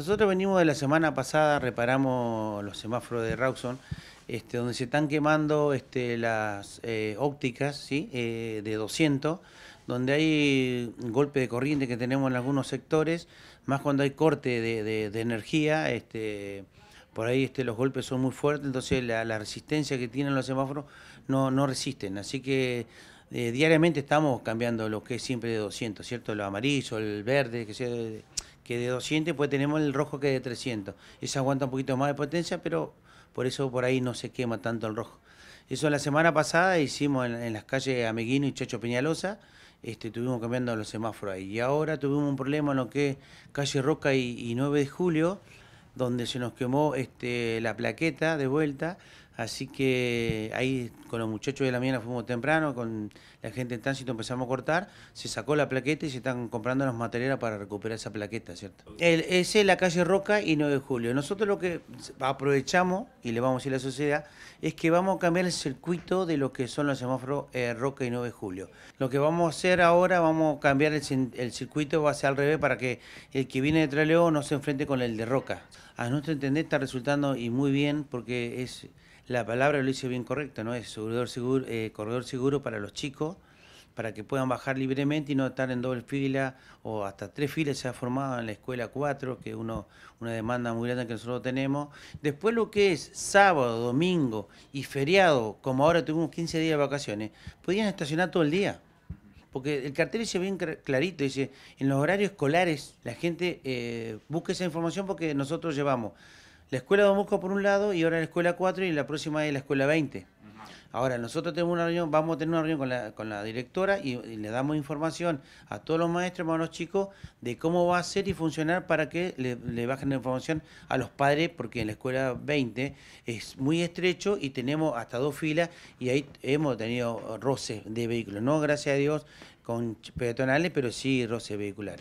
Nosotros venimos de la semana pasada, reparamos los semáforos de Rawson, este, donde se están quemando este, las eh, ópticas ¿sí? Eh, de 200, donde hay golpe de corriente que tenemos en algunos sectores, más cuando hay corte de, energía, este, por ahí este, los golpes son muy fuertes, entonces la, resistencia que tienen los semáforos no, no resisten. Así que eh, diariamente estamos cambiando lo que es siempre de 200, ¿cierto? Lo amarillo, el verde, que sea... De, que de 200, pues tenemos el rojo que de 300. Eso aguanta un poquito más de potencia, pero por eso por ahí no se quema tanto el rojo. Eso la semana pasada hicimos en, las calles Ameguino y Chacho Peñalosa, este, estuvimos cambiando los semáforos ahí. Y ahora tuvimos un problema en lo que es calle Roca y, 9 de Julio, donde se nos quemó este, la plaqueta de vuelta, Así que ahí con los muchachos de la mañana fuimos temprano, con la gente en tránsito empezamos a cortar, se sacó la plaqueta y se están comprando las materiales para recuperar esa plaqueta, ¿cierto? El, es la calle Roca y 9 de julio. Nosotros lo que aprovechamos, y le vamos a decir a la sociedad, es que vamos a cambiar el circuito de lo que son los semáforos eh, Roca y 9 de julio. Lo que vamos a hacer ahora, vamos a cambiar el, circuito, va a ser al revés para que el que viene de Traleo no se enfrente con el de Roca. A nuestro entender está resultando y muy bien porque es la palabra lo hice bien correcto, ¿no? Es eh, corredor seguro, para los chicos, para que puedan bajar libremente y no estar en doble fila o hasta tres filas se ha formado en la escuela cuatro, que es una demanda muy grande que nosotros tenemos. Después lo que es sábado, domingo y feriado, como ahora tuvimos 15 días de vacaciones, podían estacionar todo el día. Porque el cartel dice bien clarito, dice, en los horarios escolares la gente eh, busca esa información porque nosotros llevamos la escuela de Bosco por un lado y ahora la escuela 4 y la próxima es la escuela 20. Ahora, nosotros tenemos una reunión, vamos a tener una reunión con la, directora y, le damos información a todos los maestros, a los chicos, de cómo va a ser y funcionar para que le, le, bajen la información a los padres, porque en la escuela 20 es muy estrecho y tenemos hasta dos filas y ahí hemos tenido roces de vehículos, no gracias a Dios con peatonales, pero sí roces vehiculares.